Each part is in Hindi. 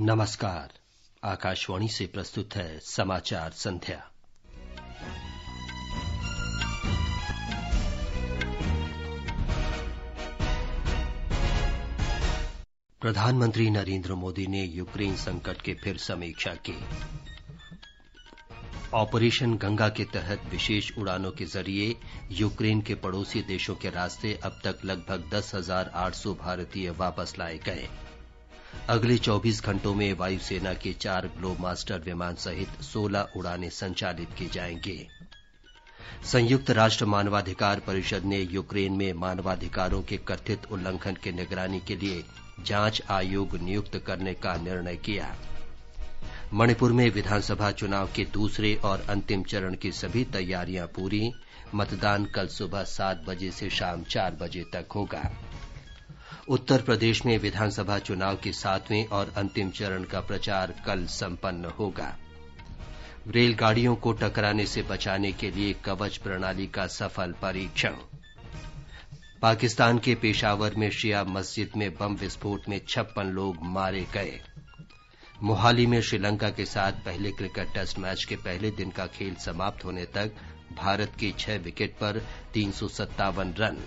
नमस्कार आकाशवाणी से प्रस्तुत है समाचार संध्या प्रधानमंत्री नरेंद्र मोदी ने यूक्रेन संकट की फिर समीक्षा की ऑपरेशन गंगा के तहत विशेष उड़ानों के जरिए यूक्रेन के पड़ोसी देशों के रास्ते अब तक लगभग दस हजार आठ सौ भारतीय वापस लाए गए अगले 24 घंटों में वायुसेना के चार ग्लोब मास्टर विमान सहित 16 उड़ानें संचालित की जाएंगी संयुक्त राष्ट्र मानवाधिकार परिषद ने यूक्रेन में मानवाधिकारों के कथित उल्लंघन की निगरानी के लिए जांच आयोग नियुक्त करने का निर्णय किया मणिपुर में विधानसभा चुनाव के दूसरे और अंतिम चरण की सभी तैयारियां पूरी मतदान कल सुबह सात बजे से शाम चार बजे तक होगा उत्तर प्रदेश में विधानसभा चुनाव के सातवें और अंतिम चरण का प्रचार कल संपन्न होगा रेलगाड़ियों को टकराने से बचाने के लिए कवच प्रणाली का सफल परीक्षण पाकिस्तान के पेशावर में शिया मस्जिद में बम विस्फोट में छप्पन लोग मारे गए मोहाली में श्रीलंका के साथ पहले क्रिकेट टेस्ट मैच के पहले दिन का खेल समाप्त होने तक भारत के छह विकेट पर तीन रन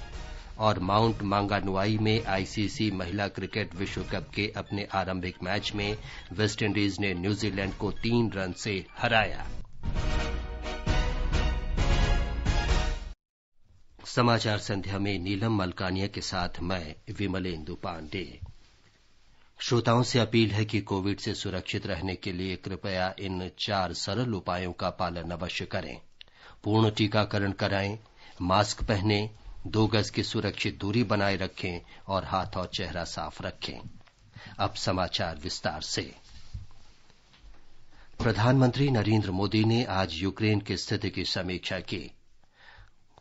और माउंट मांगानुआई में आईसीसी महिला क्रिकेट विश्व कप के अपने आरंभिक मैच में वेस्टइंडीज ने न्यूजीलैंड को तीन रन से हराया समाचार संध्या में नीलम मलकानिया के साथ मैं विमलेन्दु पांडे श्रोताओं से अपील है कि कोविड से सुरक्षित रहने के लिए कृपया इन चार सरल उपायों का पालन अवश्य करें पूर्ण टीकाकरण कराएं मास्क पहनें दो गज की सुरक्षित दूरी बनाए रखें और हाथ और चेहरा साफ रखें अब समाचार विस्तार से प्रधानमंत्री नरेंद्र मोदी ने आज यूक्रेन की स्थिति की समीक्षा की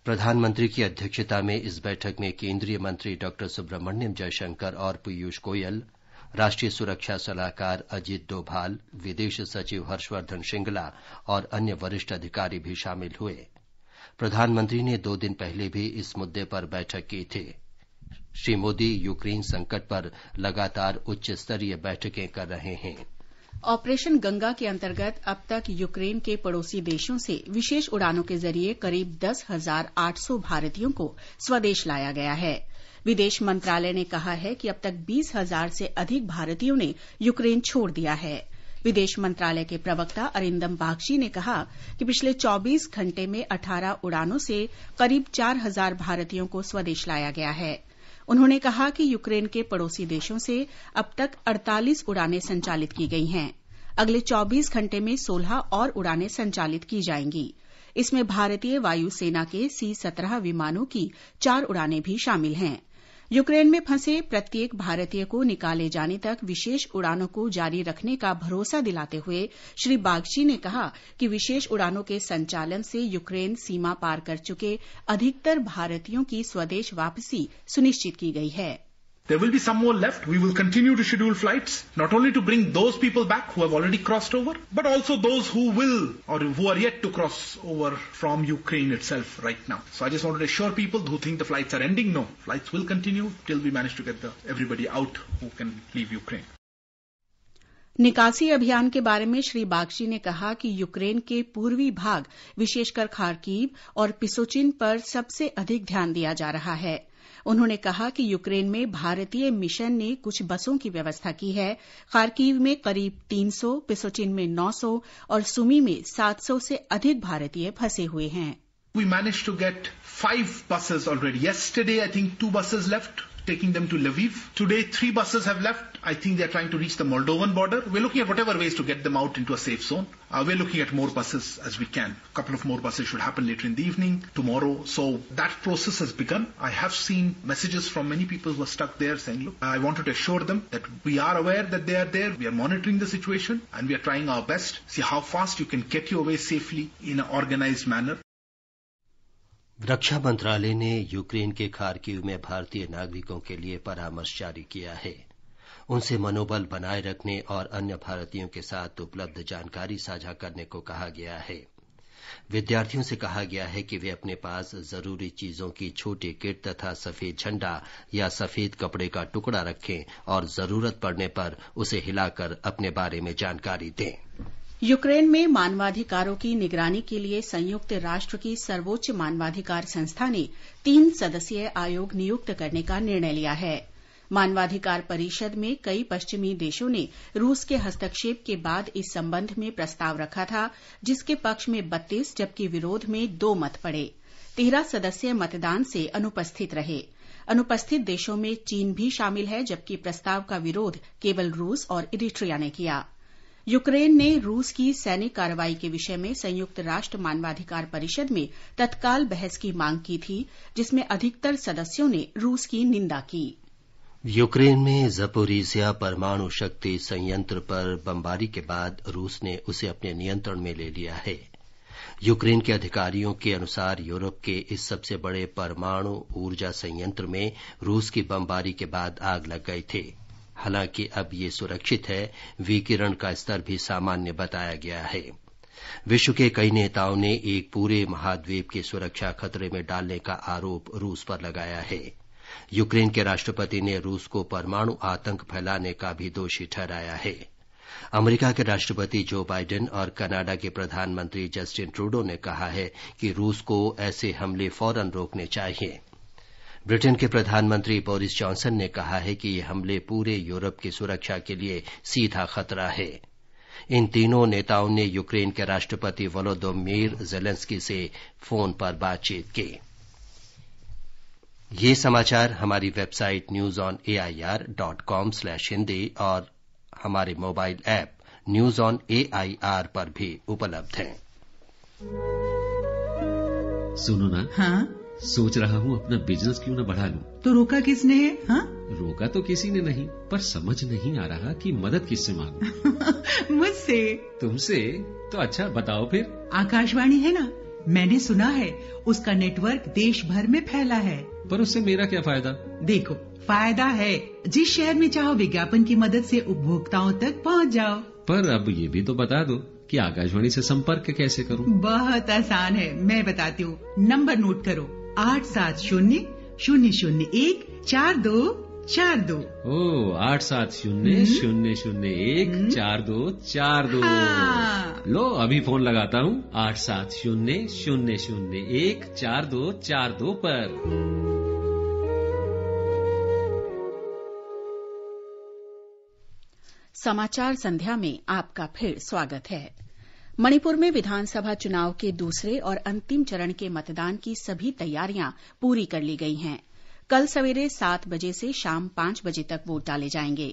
प्रधानमंत्री की अध्यक्षता में इस बैठक में केंद्रीय मंत्री डॉ सुब्रमण्यम जयशंकर और पीयूष गोयल राष्ट्रीय सुरक्षा सलाहकार अजीत डोभाल विदेश सचिव हर्षवर्धन श्रृंगला और अन्य वरिष्ठ अधिकारी भी शामिल हुए प्रधानमंत्री ने दो दिन पहले भी इस मुद्दे पर बैठक की थी श्री मोदी यूक्रेन संकट पर लगातार उच्च स्तरीय बैठकें कर रहे हैं ऑपरेशन गंगा के अंतर्गत अब तक यूक्रेन के पड़ोसी देशों से विशेष उड़ानों के जरिए करीब दस हजार आठ सौ भारतीयों को स्वदेश लाया गया है विदेश मंत्रालय ने कहा है कि अब तक बीस हजार से अधिक भारतीयों ने यूक्रेन छोड़ दिया है विदेश मंत्रालय के प्रवक्ता अरिंदम बागची ने कहा कि पिछले चौबीस घंटे में 18 उड़ानों से करीब चार हजार भारतीयों को स्वदेश लाया गया है उन्होंने कहा कि यूक्रेन के पड़ोसी देशों से अब तक 48 उड़ानें संचालित की गई हैं अगले 24 घंटे में 16 और उड़ानें संचालित की जाएंगी इसमें भारतीय वायुसेना के सी सत्रह विमानों की चार उड़ानें भी शामिल हैं यूक्रेन में फंसे प्रत्येक भारतीय को निकाले जाने तक विशेष उड़ानों को जारी रखने का भरोसा दिलाते हुए श्री बागची ने कहा कि विशेष उड़ानों के संचालन से यूक्रेन सीमा पार कर चुके अधिकतर भारतीयों की स्वदेश वापसी सुनिश्चित की गई है There will be some more left. We will continue to schedule flights, not only to bring those people back who have already crossed over, but also those who will or who are yet to cross over from Ukraine itself right now. So I just wanted to assure people who think the flights are ending, no. Flights will continue till we manage to get the, everybody out who can leave Ukraine. निकासी अभियान के बारे में श्री बागची ने कहा कि यूक्रेन के पूर्वी भाग विशेषकर खारकीव और पिसोचिन पर सबसे अधिक ध्यान दिया जा रहा है उन्होंने कहा कि यूक्रेन में भारतीय मिशन ने कुछ बसों की व्यवस्था की है खारकीव में करीब तीन सौ पिसोटिन में नौ सौ और सुमी में सात सौ से अधिक भारतीय फंसे हुए हैं We managed to get five buses already. Yesterday, I think two buses left. taking them to Lviv. Today, three buses have left. I think they are trying to reach the Moldovan border. We're looking at whatever ways to get them out into a safe zone. Uh, we're looking at more buses as we can. A couple of more buses should happen later in the evening, tomorrow. So that process has begun. I have seen messages from many people who are stuck there saying, look, I wanted to assure them that we are aware that they are there. We are monitoring the situation and we are trying our best. See how fast you can get you away safely in an organized manner. रक्षा मंत्रालय ने यूक्रेन के खारकीव में भारतीय नागरिकों के लिए परामर्श जारी किया है उनसे मनोबल बनाए रखने और अन्य भारतीयों के साथ उपलब्ध जानकारी साझा करने को कहा गया है विद्यार्थियों से कहा गया है कि वे अपने पास जरूरी चीजों की छोटी किट तथा सफेद झंडा या सफेद कपड़े का टुकड़ा रखें और जरूरत पड़ने पर उसे हिलाकर अपने बारे में जानकारी दें यूक्रेन में मानवाधिकारों की निगरानी के लिए संयुक्त राष्ट्र की सर्वोच्च मानवाधिकार संस्था ने तीन सदस्यीय आयोग नियुक्त करने का निर्णय लिया है मानवाधिकार परिषद में कई पश्चिमी देशों ने रूस के हस्तक्षेप के बाद इस संबंध में प्रस्ताव रखा था जिसके पक्ष में बत्तीस जबकि विरोध में दो मत पड़े तेरह सदस्य मतदान से अनुपस्थित रहे अनुपस्थित देशों में चीन भी शामिल है जबकि प्रस्ताव का विरोध केवल रूस और इरिट्रिया ने किया है यूक्रेन ने रूस की सैनिक कार्रवाई के विषय में संयुक्त राष्ट्र मानवाधिकार परिषद में तत्काल बहस की मांग की थी जिसमें अधिकतर सदस्यों ने रूस की निंदा की यूक्रेन में जपोरीजिया परमाणु शक्ति संयंत्र पर बमबारी के बाद रूस ने उसे अपने नियंत्रण में ले लिया है यूक्रेन के अधिकारियों के अनुसार यूरोप के इस सबसे बड़े परमाणु ऊर्जा संयंत्र में रूस की बमबारी के बाद आग लग गई थी हालांकि अब ये सुरक्षित है विकिरण का स्तर भी सामान्य बताया गया है विश्व के कई नेताओं ने एक पूरे महाद्वीप की सुरक्षा खतरे में डालने का आरोप रूस पर लगाया है यूक्रेन के राष्ट्रपति ने रूस को परमाणु आतंक फैलाने का भी दोषी ठहराया है अमेरिका के राष्ट्रपति जो बाइडेन और कनाडा के प्रधानमंत्री जस्टिन ट्रूडो ने कहा है कि रूस को ऐसे हमले फौरन रोकने चाहिए ब्रिटेन के प्रधानमंत्री बोरिस जॉनसन ने कहा है कि ये हमले पूरे यूरोप की सुरक्षा के लिए सीधा खतरा है इन तीनों नेताओं ने यूक्रेन के राष्ट्रपति वोलोदोमीर जेलेंस्की से फोन पर बातचीत की ये समाचार हमारी website news on A I R dot com slash Hindi और हमारे mobile app news on A I R पर भी उपलब्ध हैं। सुनो ना हाँ? सोच रहा हूँ अपना बिजनेस क्यों न बढ़ा लूँ तो रोका किसने है हा? रोका तो किसी ने नहीं पर समझ नहीं आ रहा कि मदद किससे मांगू मुझसे तुमसे तो अच्छा बताओ फिर आकाशवाणी है ना मैंने सुना है उसका नेटवर्क देश भर में फैला है पर उससे मेरा क्या फायदा देखो फायदा है जिस शहर में चाहो विज्ञापन की मदद से उपभोक्ताओं तक पहुंच जाओ पर अब ये भी तो बता दो कि आकाशवाणी से संपर्क कैसे करूं? बहुत आसान है मैं बताती हूँ नंबर नोट करो आठ सात शून्य शून्य शून्य एक चार दो चार दो ओ आठ सात शून्य शून्य शून्य एक हम्म। चार दो चार दो हाँ। लो अभी फोन लगाता हूँ आठ सात शून्य शून्य शून्य एक चार दो चार दो पर समाचार संध्या में आपका फिर स्वागत है मणिपुर में विधानसभा चुनाव के दूसरे और अंतिम चरण के मतदान की सभी तैयारियां पूरी कर ली गई हैं कल सवेरे सात बजे से शाम पांच बजे तक वोट डाले जाएंगे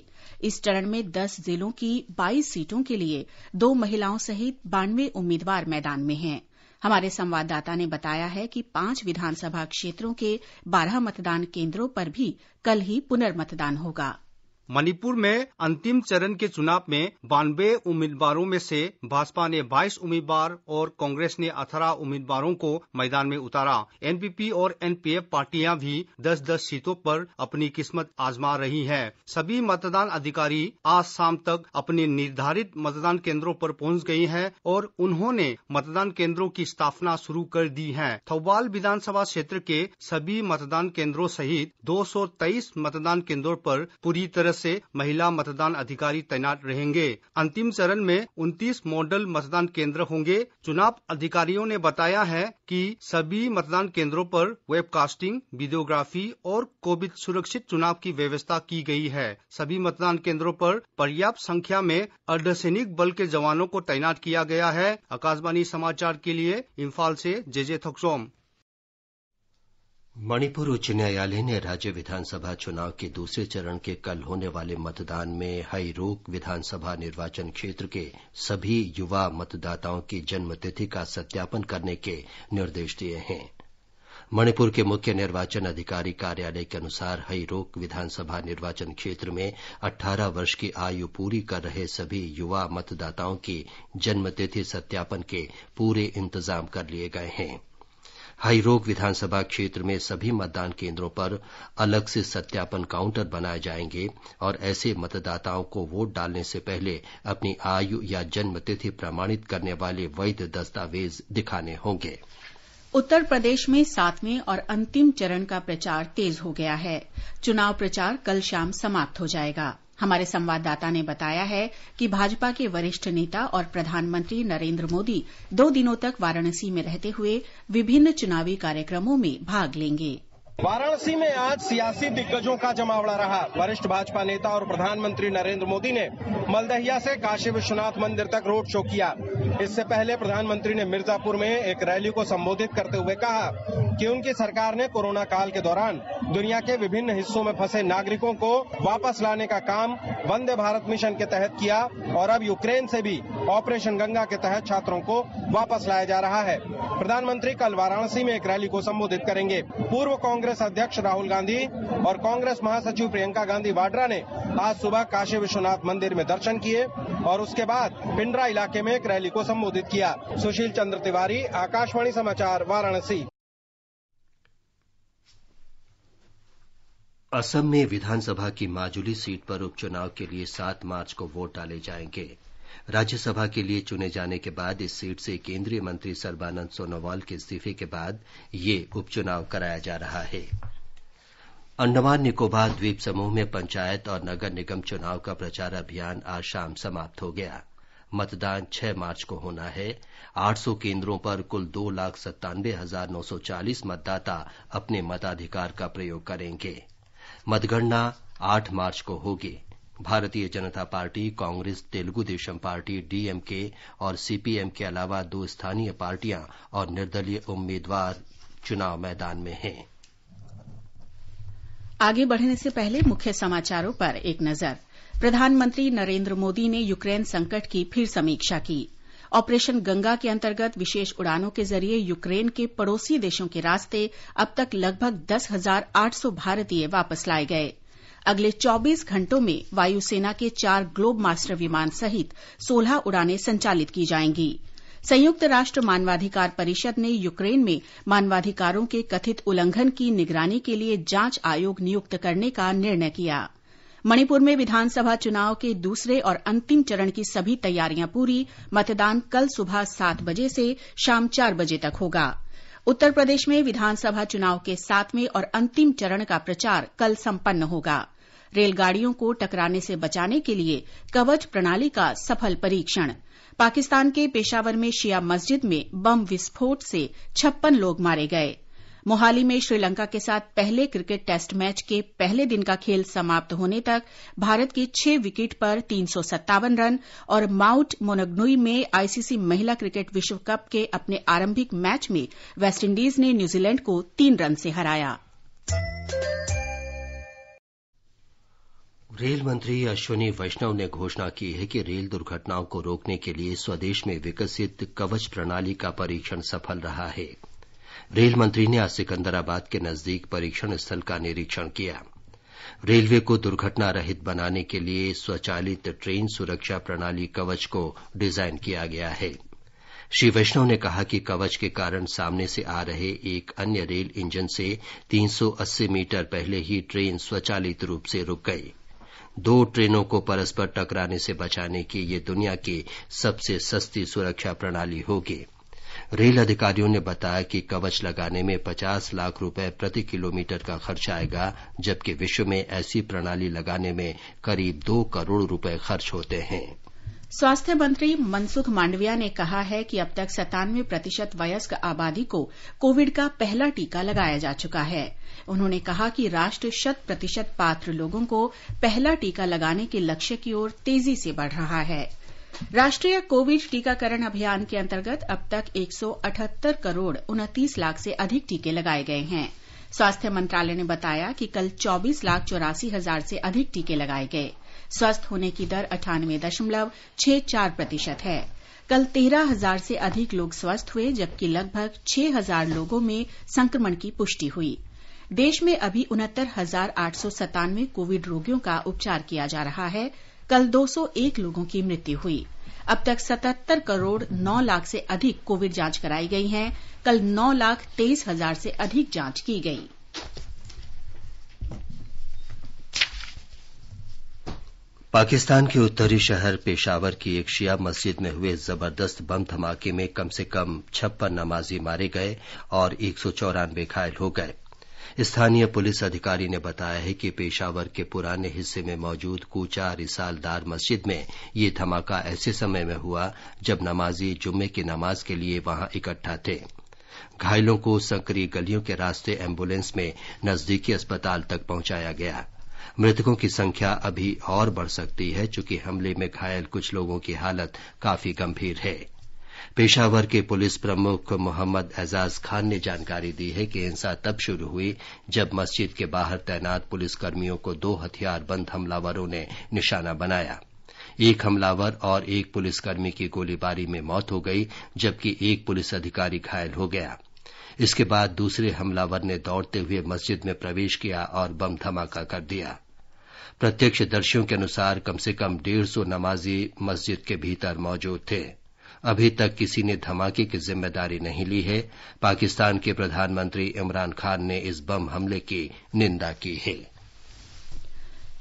इस चरण में दस जिलों की बाईस सीटों के लिए दो महिलाओं सहित बानवे उम्मीदवार मैदान में हैं हमारे संवाददाता ने बताया है कि पांच विधानसभा क्षेत्रों के बारह मतदान केंद्रों पर भी कल ही पुनर्मतदान होगा मणिपुर में अंतिम चरण के चुनाव में बानवे उम्मीदवारों में से भाजपा ने 22 उम्मीदवार और कांग्रेस ने 18 उम्मीदवारों को मैदान में उतारा एनपीपी और एनपीएफ पार्टियां भी 10-10 सीटों पर अपनी किस्मत आजमा रही हैं। सभी मतदान अधिकारी आज शाम तक अपने निर्धारित मतदान केंद्रों पर पहुंच गए हैं और उन्होंने मतदान केंद्रों की स्थापना शुरू कर दी है थौबाल विधानसभा क्षेत्र के सभी मतदान केंद्रों सहित दो मतदान केंद्रों पर पूरी तरह से महिला मतदान अधिकारी तैनात रहेंगे अंतिम चरण में उनतीस मॉडल मतदान केंद्र होंगे चुनाव अधिकारियों ने बताया है कि सभी मतदान केंद्रों पर वेबकास्टिंग वीडियोग्राफी और कोविड सुरक्षित चुनाव की व्यवस्था की गई है सभी मतदान केंद्रों पर पर्याप्त संख्या में अर्धसैनिक बल के जवानों को तैनात किया गया है आकाशवाणी समाचार के लिए इम्फाल से जे जे थोम मणिपुर उच्च न्यायालय ने राज्य विधानसभा चुनाव के दूसरे चरण के कल होने वाले मतदान में हईरोक विधानसभा निर्वाचन क्षेत्र के सभी युवा मतदाताओं की जन्मतिथि का सत्यापन करने के निर्देश दिए हैं मणिपुर के मुख्य निर्वाचन अधिकारी कार्यालय के अनुसार हईरोक विधानसभा निर्वाचन क्षेत्र में 18 वर्ष की आयु पूरी कर रहे सभी युवा मतदाताओं की जन्मतिथि सत्यापन के पूरे इंतजाम कर लिए गए हैं हाईरोग विधानसभा क्षेत्र में सभी मतदान केंद्रों पर अलग से सत्यापन काउंटर बनाए जाएंगे और ऐसे मतदाताओं को वोट डालने से पहले अपनी आयु या जन्म तिथि प्रमाणित करने वाले वैध दस्तावेज दिखाने होंगे उत्तर प्रदेश में सातवें और अंतिम चरण का प्रचार तेज हो गया है चुनाव प्रचार कल शाम समाप्त हो जाएगा हमारे संवाददाता ने बताया है कि भाजपा के वरिष्ठ नेता और प्रधानमंत्री नरेन्द्र मोदी दो दिनों तक वाराणसी में रहते हुए विभिन्न चुनावी कार्यक्रमों में भाग लेंगे वाराणसी में आज सियासी दिग्गजों का जमावड़ा रहा वरिष्ठ भाजपा नेता और प्रधानमंत्री नरेंद्र मोदी ने मलदहिया से काशी विश्वनाथ मंदिर तक रोड शो किया इससे पहले प्रधानमंत्री ने मिर्जापुर में एक रैली को संबोधित करते हुए कहा कि उनकी सरकार ने कोरोना काल के दौरान दुनिया के विभिन्न हिस्सों में फंसे नागरिकों को वापस लाने का काम वंदे भारत मिशन के तहत किया और अब यूक्रेन से भी ऑपरेशन गंगा के तहत छात्रों को वापस लाया जा रहा है प्रधानमंत्री कल वाराणसी में एक रैली को संबोधित करेंगे पूर्व कांग्रेस अध्यक्ष राहुल गांधी और कांग्रेस महासचिव प्रियंका गांधी वाड्रा ने आज सुबह काशी विश्वनाथ मंदिर में दर्शन किए और उसके बाद पिंडरा इलाके में एक रैली को संबोधित किया सुशील चंद्र तिवारी आकाशवाणी समाचार वाराणसी असम में विधानसभा की माजुली सीट पर उपचुनाव के लिए 7 मार्च को वोट डाले जाएंगे राज्यसभा के लिए चुने जाने के बाद इस सीट से केंद्रीय मंत्री सर्बानंद सोनोवाल के इस्तीफे के बाद ये उपचुनाव कराया जा रहा है अंडमान निकोबार द्वीप समूह में पंचायत और नगर निगम चुनाव का प्रचार अभियान आज शाम समाप्त हो गया मतदान 6 मार्च को होना है 800 केंद्रों पर कुल दो लाख सत्तानवे हजार नौ सौ चालीस मतदाता अपने मताधिकार का प्रयोग करेंगे मतगणना आठ मार्च को होगी Bharatiya Janata party Congress Telugu Desam party DMK और सीपीएम के अलावा दो स्थानीय पार्टियां और निर्दलीय उम्मीदवार चुनाव मैदान में हैं आगे बढ़ने से पहले मुख्य समाचारों पर एक नजर प्रधानमंत्री नरेंद्र मोदी ने यूक्रेन संकट की फिर समीक्षा की ऑपरेशन गंगा के अंतर्गत विशेष उड़ानों के जरिए यूक्रेन के पड़ोसी देशों के रास्ते अब तक लगभग दस हजार आठ सौ भारतीय वापस लाए गए अगले 24 घंटों में वायुसेना के चार ग्लोब मास्टर विमान सहित 16 उड़ानें संचालित की जाएंगी संयुक्त राष्ट्र मानवाधिकार परिषद ने यूक्रेन में मानवाधिकारों के कथित उल्लंघन की निगरानी के लिए जांच आयोग नियुक्त करने का निर्णय किया है मणिपुर में विधानसभा चुनाव के दूसरे और अंतिम चरण की सभी तैयारियां पूरी मतदान कल सुबह सात बजे से शाम चार बजे तक होगा उत्तर प्रदेश में विधानसभा चुनाव के सातवें और अंतिम चरण का प्रचार कल सम्पन्न होगा रेलगाड़ियों को टकराने से बचाने के लिए कवच प्रणाली का सफल परीक्षण पाकिस्तान के पेशावर में शिया मस्जिद में बम विस्फोट से छप्पन लोग मारे गये मोहाली में श्रीलंका के साथ पहले क्रिकेट टेस्ट मैच के पहले दिन का खेल समाप्त होने तक भारत के छह विकेट पर तीन सौ सत्तावन रन और माउंट मोनग्नुई में आईसीसी महिला क्रिकेट विश्व कप के अपने आरंभिक मैच में वेस्टइंडीज ने न्यूजीलैंड को तीन रन से हराया रेल मंत्री अश्विनी वैष्णव ने घोषणा की है कि रेल दुर्घटनाओं को रोकने के लिए स्वदेश में विकसित कवच प्रणाली का परीक्षण सफल रहा है रेल मंत्री ने आज सिकंदराबाद के नजदीक परीक्षण स्थल का निरीक्षण किया रेलवे को दुर्घटना रहित बनाने के लिए स्वचालित ट्रेन सुरक्षा प्रणाली कवच को डिजाइन किया गया है श्री वैष्णव ने कहा कि कवच के कारण सामने से आ रहे एक अन्य रेल इंजन से 380 मीटर पहले ही ट्रेन स्वचालित रूप से रुक गई दो ट्रेनों को परस्पर टकराने से बचाने की ये दुनिया की सबसे सस्ती सुरक्षा प्रणाली होगी रेल अधिकारियों ने बताया कि कवच लगाने में पचास लाख रुपए प्रति किलोमीटर का खर्च आएगा जबकि विश्व में ऐसी प्रणाली लगाने में करीब दो करोड़ रुपए खर्च होते हैं स्वास्थ्य मंत्री मनसुख मांडविया ने कहा है कि अब तक सत्तानवे प्रतिशत वयस्क आबादी को कोविड का पहला टीका लगाया जा चुका है उन्होंने कहा कि राष्ट्र शत प्रतिशत पात्र लोगों को पहला टीका लगाने के लक्ष्य की ओर तेजी से बढ़ रहा है राष्ट्रीय कोविड टीकाकरण अभियान के अंतर्गत अब तक एक सौ अठहत्तर करोड़ उनतीस लाख से अधिक टीके लगाए गए हैं स्वास्थ्य मंत्रालय ने बताया कि कल चौबीस लाख चौरासी हजार से अधिक टीके लगाए गए स्वस्थ होने की दर अठानवे दशमलव छह चार प्रतिशत है कल तेरह हजार से अधिक लोग स्वस्थ हुए जबकि लगभग छह हजार लोगों में संक्रमण की पुष्टि हुई देश में अभी उनहत्तर हजार आठ सौ सत्तानवे कोविड रोगियों का उपचार किया जा रहा है कल 201 लोगों की मृत्यु हुई अब तक 77 करोड़ 9 लाख से अधिक कोविड जांच कराई गई हैं कल 9 लाख तेईस हजार से अधिक जांच की गई पाकिस्तान के उत्तरी शहर पेशावर की एक शिया मस्जिद में हुए जबरदस्त बम धमाके में कम से कम छप्पन नमाजी मारे गए और एक सौ चौरानवे घायल हो गए स्थानीय पुलिस अधिकारी ने बताया है कि पेशावर के पुराने हिस्से में मौजूद कूचा रिसालदार मस्जिद में ये धमाका ऐसे समय में हुआ जब नमाजी जुम्मे की नमाज के लिए वहां इकट्ठा थे घायलों को संकरी गलियों के रास्ते एम्बुलेंस में नजदीकी अस्पताल तक पहुंचाया गया मृतकों की संख्या अभी और बढ़ सकती है चूंकि हमले में घायल कुछ लोगों की हालत काफी गंभीर है पेशावर के पुलिस प्रमुख मोहम्मद एजाज खान ने जानकारी दी है कि हिंसा तब शुरू हुई जब मस्जिद के बाहर तैनात पुलिसकर्मियों को दो हथियारबंद हमलावरों ने निशाना बनाया एक हमलावर और एक पुलिसकर्मी की गोलीबारी में मौत हो गई जबकि एक पुलिस अधिकारी घायल हो गया इसके बाद दूसरे हमलावर ने दौड़ते हुए मस्जिद में प्रवेश किया और बम धमाका कर दिया प्रत्यक्षदर्शियों के अनुसार कम से कम डेढ़ सौ नमाजी मस्जिद के भीतर मौजूद थे अभी तक किसी ने धमाके की जिम्मेदारी नहीं ली है पाकिस्तान के प्रधानमंत्री इमरान खान ने इस बम हमले की निंदा की है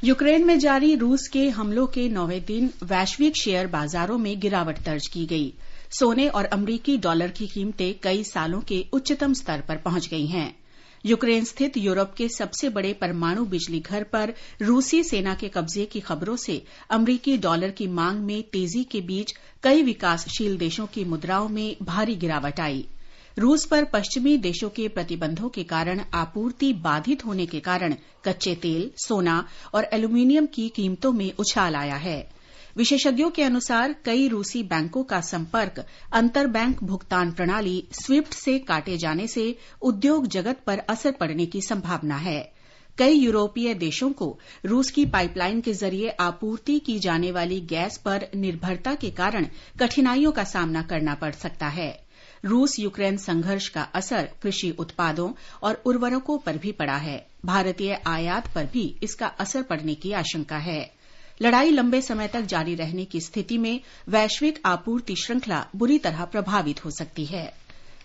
यूक्रेन में जारी रूस के हमलों के नौवें दिन वैश्विक शेयर बाजारों में गिरावट दर्ज की गई सोने और अमरीकी डॉलर की कीमतें कई सालों के उच्चतम स्तर पर पहुंच गई हैं यूक्रेन स्थित यूरोप के सबसे बड़े परमाणु बिजली घर पर रूसी सेना के कब्जे की खबरों से अमरीकी डॉलर की मांग में तेजी के बीच कई विकासशील देशों की मुद्राओं में भारी गिरावट आई रूस पर पश्चिमी देशों के प्रतिबंधों के कारण आपूर्ति बाधित होने के कारण कच्चे तेल सोना और एल्यूमिनियम की कीमतों में उछाल आया है विशेषज्ञों के अनुसार कई रूसी बैंकों का संपर्क अंतरबैंक भुगतान प्रणाली स्विफ्ट से काटे जाने से उद्योग जगत पर असर पड़ने की संभावना है कई यूरोपीय देशों को रूस की पाइपलाइन के जरिए आपूर्ति की जाने वाली गैस पर निर्भरता के कारण कठिनाइयों का सामना करना पड़ सकता है रूस यूक्रेन संघर्ष का असर कृषि उत्पादों और उर्वरकों पर भी पड़ा है भारतीय आयात पर भी इसका असर पड़ने की आशंका है लड़ाई लंबे समय तक जारी रहने की स्थिति में वैश्विक आपूर्ति श्रृंखला बुरी तरह प्रभावित हो सकती है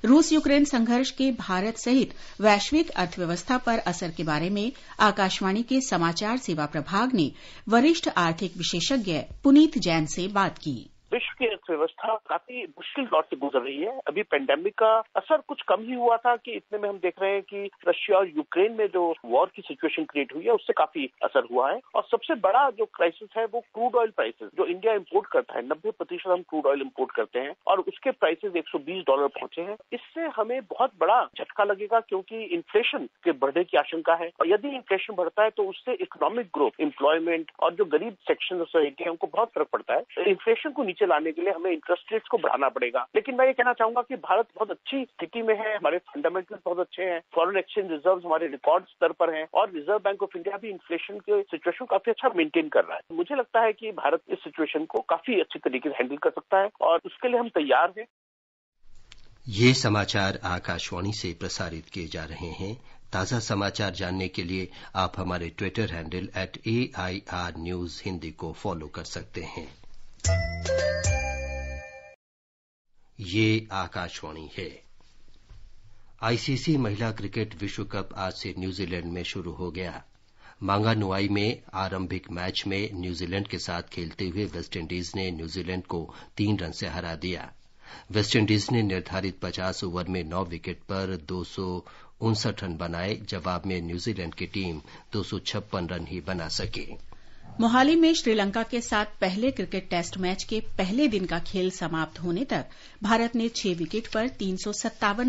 रूस यूक्रेन संघर्ष के भारत सहित वैश्विक अर्थव्यवस्था पर असर के बारे में आकाशवाणी के समाचार सेवा प्रभाग ने वरिष्ठ आर्थिक विशेषज्ञ पुनीत जैन से बात की विश्व की अर्थव्यवस्था काफी मुश्किल दौर से गुजर रही है अभी पेंडेमिक का असर कुछ कम ही हुआ था कि इतने में हम देख रहे हैं कि रशिया और यूक्रेन में जो वॉर की सिचुएशन क्रिएट हुई है उससे काफी असर हुआ है और सबसे बड़ा जो क्राइसिस है वो क्रूड ऑयल प्राइसेस जो इंडिया इम्पोर्ट करता है नब्बे प्रतिशत हम क्रूड ऑयल इम्पोर्ट करते हैं और उसके प्राइसेज एक डॉलर पहुंचे हैं इससे हमें बहुत बड़ा झटका लगेगा क्योंकि इन्फ्लेशन के बढ़ने की आशंका है और यदि इन्फ्लेशन बढ़ता है तो उससे इकोनॉमिक ग्रोथ इम्प्लॉयमेंट और जो गरीब सेक्शन सोसाइटी है उनको बहुत फर्क पड़ता है इन्फ्लेशन तो को नीचे लाने के लिए हमें इंटरेस्ट रेट्स को बढ़ाना पड़ेगा लेकिन मैं ये कहना चाहूंगा कि भारत बहुत अच्छी स्थिति में है हमारे फंडामेंटल बहुत अच्छे हैं फॉरन एक्सचेंज रिजर्व हमारे रिकॉर्ड स्तर पर है और रिजर्व बैंक ऑफ इंडिया भी इन्फ्लेशन के सिचुएशन काफी अच्छा मेंटेन कर रहा है मुझे लगता है कि भारत इस सिचुएशन को काफी अच्छे तरीके से हैंडल कर सकता है और उसके लिए हम तैयार हैं ये समाचार आकाशवाणी से प्रसारित किए जा रहे हैं ताज़ा समाचार जानने के लिए आप हमारे Twitter handle at A I R news Hindi को फॉलो कर सकते हैं ये आकाशवाणी है आईसीसी महिला क्रिकेट विश्व कप आज से न्यूजीलैंड में शुरू हो गया मांगानुआई में आरंभिक मैच में न्यूजीलैंड के साथ खेलते हुए वेस्टइंडीज ने न्यूजीलैंड को तीन रन से हरा दिया वेस्टइंडीज ने निर्धारित 50 ओवर में 9 विकेट पर दो रन बनाए जवाब में न्यूजीलैंड की टीम दो रन ही बना सकी मोहाली में श्रीलंका के साथ पहले क्रिकेट टेस्ट मैच के पहले दिन का खेल समाप्त होने तक भारत ने छह विकेट पर तीन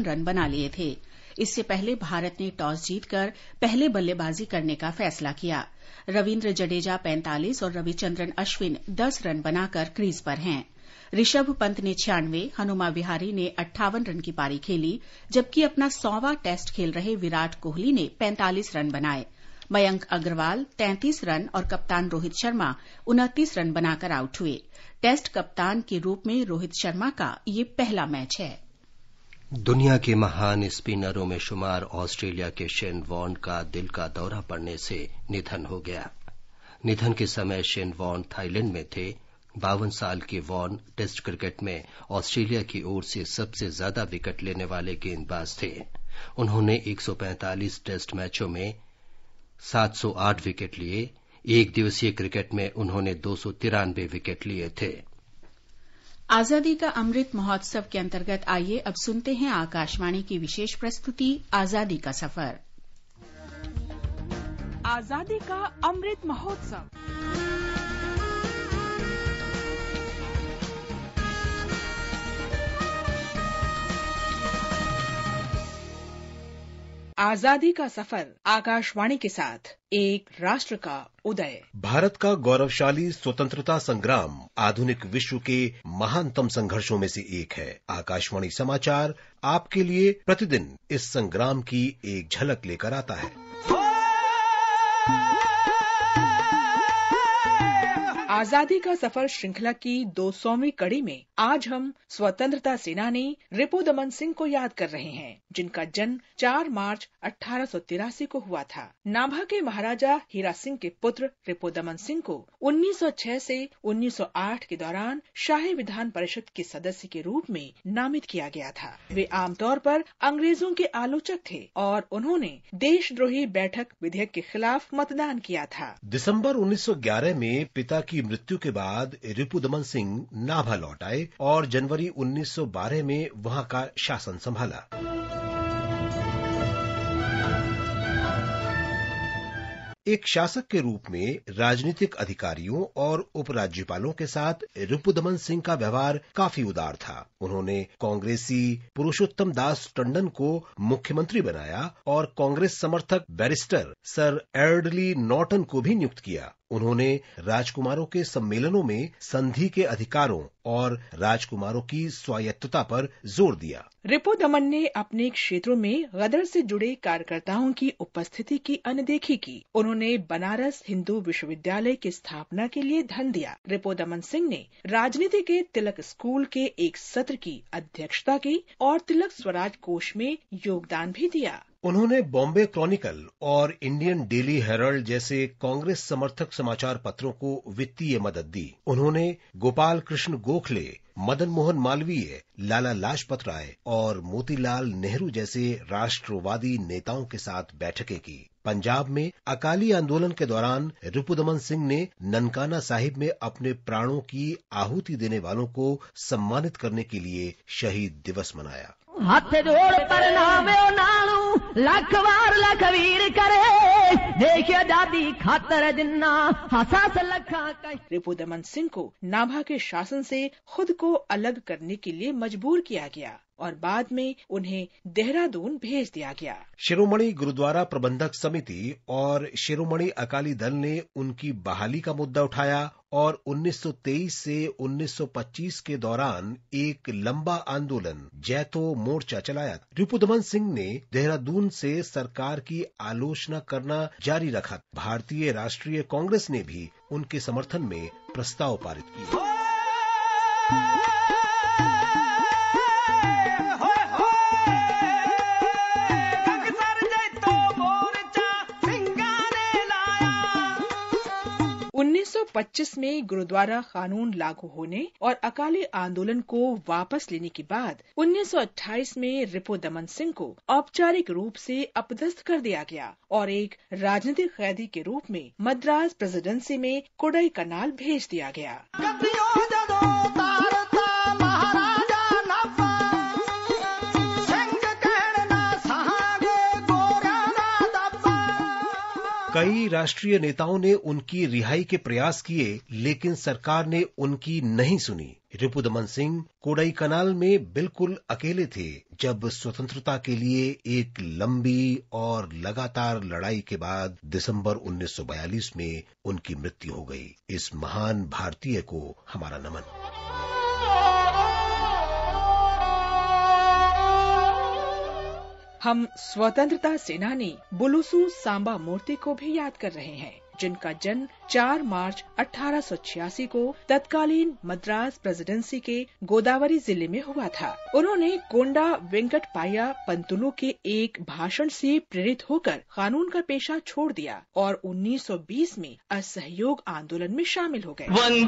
रन बना लिए थे इससे पहले भारत ने टॉस जीतकर पहले बल्लेबाजी करने का फैसला किया रविन्द्र जडेजा 45 और रविचंद्रन अश्विन 10 रन बनाकर क्रीज पर हैं ऋषभ पंत ने छियानवे हनुमा विहारी ने अट्ठावन रन की पारी खेली जबकि अपना सौवा टेस्ट खेल रहे विराट कोहली ने 45 रन बनाये मयंक अग्रवाल 33 रन और कप्तान रोहित शर्मा उनतीस रन बनाकर आउट हुए टेस्ट कप्तान के रूप में रोहित शर्मा का ये पहला मैच है दुनिया के महान स्पिनरों में शुमार ऑस्ट्रेलिया के शेन वॉन का दिल का दौरा पड़ने से निधन हो गया निधन के समय शेन वॉन थाईलैंड में थे बावन साल के वॉन टेस्ट क्रिकेट में ऑस्ट्रेलिया की ओर से सबसे ज्यादा विकेट लेने वाले गेंदबाज थे उन्होंने 145 टेस्ट मैचों में 708 विकेट लिए एक दिवसीय क्रिकेट में उन्होंने दो विकेट लिए थे आजादी का अमृत महोत्सव के अंतर्गत आइए अब सुनते हैं आकाशवाणी की विशेष प्रस्तुति आजादी का सफर आजादी का अमृत महोत्सव आजादी का सफर आकाशवाणी के साथ एक राष्ट्र का उदय भारत का गौरवशाली स्वतंत्रता संग्राम आधुनिक विश्व के महानतम संघर्षों में से एक है आकाशवाणी समाचार आपके लिए प्रतिदिन इस संग्राम की एक झलक लेकर आता है आजादी का सफर श्रृंखला की दो सौवी कड़ी में आज हम स्वतंत्रता सेनानी रिपो दमन सिंह को याद कर रहे हैं जिनका जन्म 4 मार्च अठारह को हुआ था नाभा के महाराजा हीरा सिंह के पुत्र रिपो दमन सिंह को 1906 से 1908 के दौरान शाही विधान परिषद के सदस्य के रूप में नामित किया गया था वे आमतौर पर अंग्रेजों के आलोचक थे और उन्होंने देशद्रोही बैठक विधेयक के खिलाफ मतदान किया था दिसम्बर उन्नीस में पिता की मृत्यु के बाद रिपुदमन सिंह नाभा लौट आए और जनवरी 1912 में वहां का शासन संभाला एक शासक के रूप में राजनीतिक अधिकारियों और उपराज्यपालों के साथ रिपुदमन सिंह का व्यवहार काफी उदार था उन्होंने कांग्रेसी पुरुषोत्तम दास टंडन को मुख्यमंत्री बनाया और कांग्रेस समर्थक बैरिस्टर सर एर्डली नॉटन को भी नियुक्त किया उन्होंने राजकुमारों के सम्मेलनों में संधि के अधिकारों और राजकुमारों की स्वायत्तता पर जोर दिया रिपो दमन ने अपने क्षेत्रों में गदर से जुड़े कार्यकर्ताओं की उपस्थिति की अनदेखी की उन्होंने बनारस हिंदू विश्वविद्यालय की स्थापना के लिए धन दिया रिपो दमन सिंह ने राजनीति के तिलक स्कूल के एक सत्र की अध्यक्षता की और तिलक स्वराज कोष में योगदान भी दिया उन्होंने बॉम्बे क्रॉनिकल और इंडियन डेली हेरल्ड जैसे कांग्रेस समर्थक समाचार पत्रों को वित्तीय मदद दी उन्होंने गोपाल कृष्ण गोखले मदन मोहन मालवीय लाला लाजपत राय और मोतीलाल नेहरू जैसे राष्ट्रवादी नेताओं के साथ बैठकें की पंजाब में अकाली आंदोलन के दौरान रिपुदमन सिंह ने ननकाना साहिब में अपने प्राणों की आहुति देने वालों को सम्मानित करने के लिए शहीद दिवस मनाया हाथ जोड़ लख वार लख वीर करे देखिए दादी खातर जिन्ना हसास लखा रिपुदमन सिंह को नाभा के शासन से खुद को अलग करने के लिए मजबूर किया गया और बाद में उन्हें देहरादून भेज दिया गया शिरोमणि गुरुद्वारा प्रबंधक समिति और शिरोमणि अकाली दल ने उनकी बहाली का मुद्दा उठाया और 1923 से 1925 के दौरान एक लंबा आंदोलन जैतो मोर्चा चलाया रिपुदमन सिंह ने देहरादून से सरकार की आलोचना करना जारी रखा भारतीय राष्ट्रीय कांग्रेस ने भी उनके समर्थन में प्रस्ताव पारित किया 1925 में गुरुद्वारा कानून लागू होने और अकाली आंदोलन को वापस लेने के बाद 1928 में रिपो दमन सिंह को औपचारिक रूप से अपदस्थ कर दिया गया और एक राजनीतिक कैदी के रूप में मद्रास प्रेसिडेंसी में कुडई कनाल भेज दिया गया कई राष्ट्रीय नेताओं ने उनकी रिहाई के प्रयास किए लेकिन सरकार ने उनकी नहीं सुनी रिपुदमन सिंह कोडई कनाल में बिल्कुल अकेले थे जब स्वतंत्रता के लिए एक लंबी और लगातार लड़ाई के बाद दिसंबर 1942 में उनकी मृत्यु हो गई इस महान भारतीय को हमारा नमन हम स्वतंत्रता सेनानी बुलुसु सांबा मूर्ति को भी याद कर रहे हैं जिनका जन्म 4 मार्च 1886 को तत्कालीन मद्रास प्रेसिडेंसी के गोदावरी जिले में हुआ था उन्होंने कोंडा वेंकट पाया पंतुलू के एक भाषण से प्रेरित होकर कानून का पेशा छोड़ दिया और 1920 में असहयोग आंदोलन में शामिल हो गए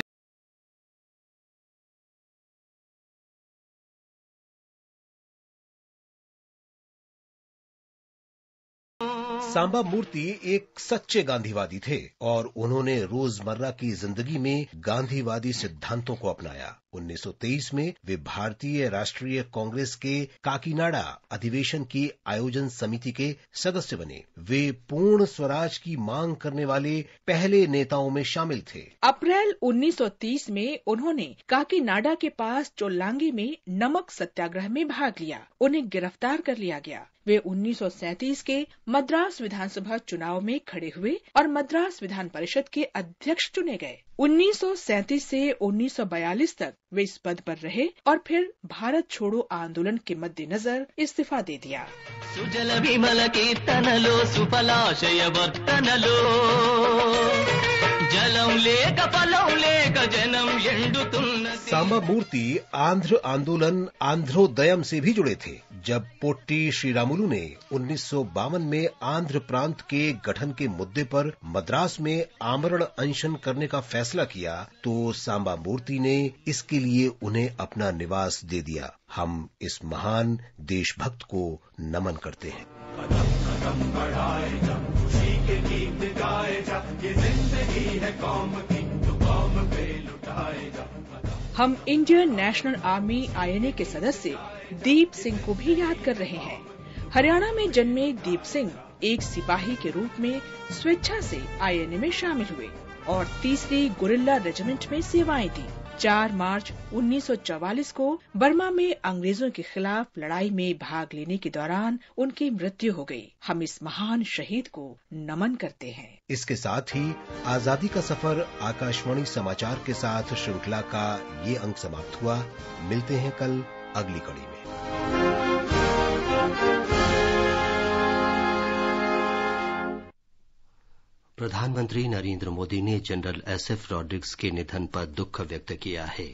सांबा मूर्ति एक सच्चे गांधीवादी थे और उन्होंने रोजमर्रा की जिंदगी में गांधीवादी सिद्धांतों को अपनाया 1923 में वे भारतीय राष्ट्रीय कांग्रेस के काकीनाडा अधिवेशन की आयोजन समिति के सदस्य बने वे पूर्ण स्वराज की मांग करने वाले पहले नेताओं में शामिल थे अप्रैल 1930 में उन्होंने काकीनाडा के पास चोलांगी में नमक सत्याग्रह में भाग लिया उन्हें गिरफ्तार कर लिया गया वे 1937 के मद्रास विधानसभा चुनाव में खड़े हुए और मद्रास विधान परिषद के अध्यक्ष चुने गए 1937 से 1942 तक वे इस पद पर रहे और फिर भारत छोड़ो आंदोलन के मद्देनजर इस्तीफा दे दिया सुजल विमल कीर्तनलो सुफलाशय जलम జలం లేక ఫలం లేక జనం तुम सांबा मूर्ति आंध्र आंदोलन आंध्रोदयम से भी जुड़े थे जब पोट्टी श्रीरामुलु ने उन्नीस में आंध्र प्रांत के गठन के मुद्दे पर मद्रास में आमरण अनशन करने का फैसला फैसला किया तो सांबा मूर्ति ने इसके लिए उन्हें अपना निवास दे दिया हम इस महान देशभक्त को नमन करते हैं कदम तो कदम हम इंडियन नेशनल आर्मी आईएनए के सदस्य दीप सिंह को भी याद कर रहे हैं हरियाणा में जन्मे दीप सिंह एक सिपाही के रूप में स्वेच्छा से आईएनए में शामिल हुए और तीसरी गुरिल्ला रेजिमेंट में सेवाएं दी 4 मार्च 1944 को बर्मा में अंग्रेजों के खिलाफ लड़ाई में भाग लेने के दौरान उनकी मृत्यु हो गई। हम इस महान शहीद को नमन करते हैं इसके साथ ही आजादी का सफर आकाशवाणी समाचार के साथ श्रृंखला का ये अंक समाप्त हुआ मिलते हैं कल अगली कड़ी में प्रधानमंत्री नरेंद्र मोदी ने जनरल एसएफ रॉड्रिक्स के निधन पर दुख व्यक्त किया है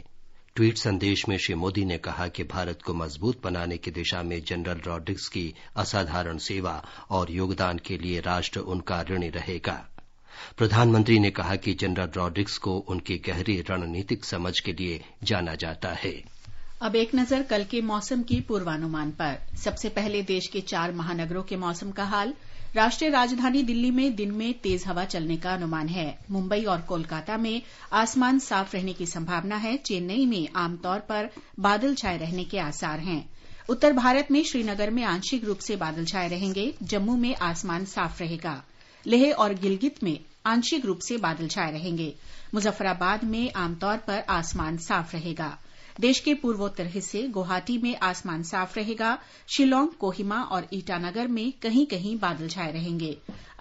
ट्वीट संदेश में श्री मोदी ने कहा कि भारत को मजबूत बनाने की दिशा में जनरल रॉड्रिक्स की असाधारण सेवा और योगदान के लिए राष्ट्र उनका ऋणी रहेगा प्रधानमंत्री ने कहा कि जनरल रॉड्रिक्स को उनकी गहरी रणनीतिक समझ के लिए जाना जाता है अब एक नजर कल के मौसम की पूर्वानुमान पर सबसे पहले देश के चार महानगरों के मौसम का हाल राष्ट्रीय राजधानी दिल्ली में दिन में तेज हवा चलने का अनुमान है मुंबई और कोलकाता में आसमान साफ रहने की संभावना है चेन्नई में आमतौर पर बादल छाये रहने के आसार हैं उत्तर भारत में श्रीनगर में आंशिक रूप से बादल छाये रहेंगे जम्मू में आसमान साफ रहेगा लेह और गिलगित में आंशिक रूप से बादल छाये रहेंगे मुजफ्फराबाद में आमतौर पर आसमान साफ रहेगा देश के पूर्वोत्तर हिस्से गुवाहाटी में आसमान साफ रहेगा शिलांग कोहिमा और ईटानगर में कहीं कहीं बादल छाए रहेंगे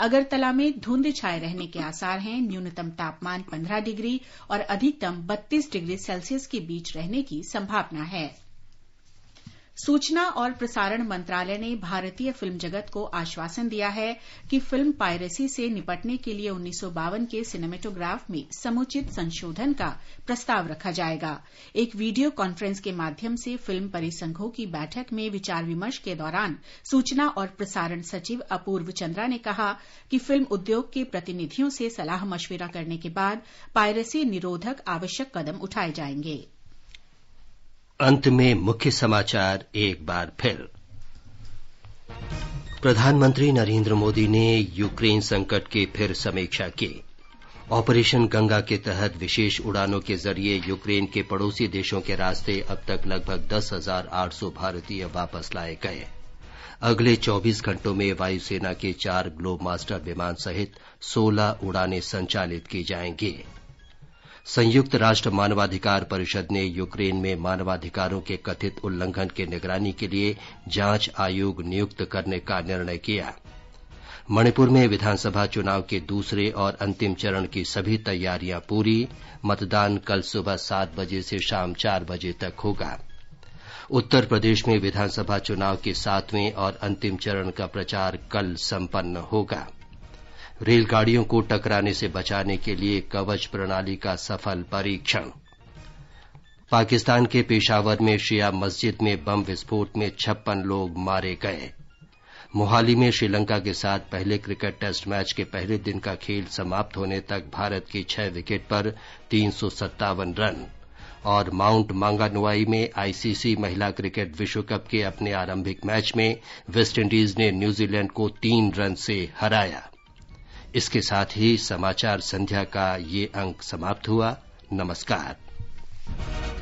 अगरतला में धुंध छाए रहने के आसार हैं न्यूनतम तापमान 15 डिग्री और अधिकतम बत्तीस डिग्री सेल्सियस के बीच रहने की संभावना है सूचना और प्रसारण मंत्रालय ने भारतीय फिल्म जगत को आश्वासन दिया है कि फिल्म पायरेसी से निपटने के लिए उन्नीस के सिनेमेटोग्राफ में समुचित संशोधन का प्रस्ताव रखा जाएगा एक वीडियो कॉन्फ्रेंस के माध्यम से फिल्म परिसंघों की बैठक में विचार विमर्श के दौरान सूचना और प्रसारण सचिव अपूर्व चंद्रा ने कहा कि फिल्म उद्योग के प्रतिनिधियों से सलाह मशविरा करने के बाद पायरेसी निरोधक आवश्यक कदम उठाए जाएंगे अंत में मुख्य समाचार एक बार फिर प्रधानमंत्री नरेंद्र मोदी ने यूक्रेन संकट की फिर समीक्षा की ऑपरेशन गंगा के तहत विशेष उड़ानों के जरिए यूक्रेन के पड़ोसी देशों के रास्ते अब तक लगभग दस हजार आठ सौ भारतीय वापस लाए गए अगले 24 घंटों में वायुसेना के चार ग्लोब मास्टर विमान सहित 16 उड़ानें संचालित की जाएंगी संयुक्त राष्ट्र मानवाधिकार परिषद ने यूक्रेन में मानवाधिकारों के कथित उल्लंघन की निगरानी के लिए जांच आयोग नियुक्त करने का निर्णय किया मणिपुर में विधानसभा चुनाव के दूसरे और अंतिम चरण की सभी तैयारियां पूरी मतदान कल सुबह सात बजे से शाम चार बजे तक होगा उत्तर प्रदेश में विधानसभा चुनाव के सातवें और अंतिम चरण का प्रचार कल संपन्न होगा रेलगाड़ियों को टकराने से बचाने के लिए कवच प्रणाली का सफल परीक्षण पाकिस्तान के पेशावर में शिया मस्जिद में बम विस्फोट में छप्पन लोग मारे गए मोहाली में श्रीलंका के साथ पहले क्रिकेट टेस्ट मैच के पहले दिन का खेल समाप्त होने तक भारत के छह विकेट पर तीन रन और माउंट मांगानुआई में आईसीसी महिला क्रिकेट विश्व कप के अपने आरंभिक मैच में वेस्टइंडीज ने न्यूजीलैंड को तीन रन से हराया इसके साथ ही समाचार संध्या का ये अंक समाप्त हुआ नमस्कार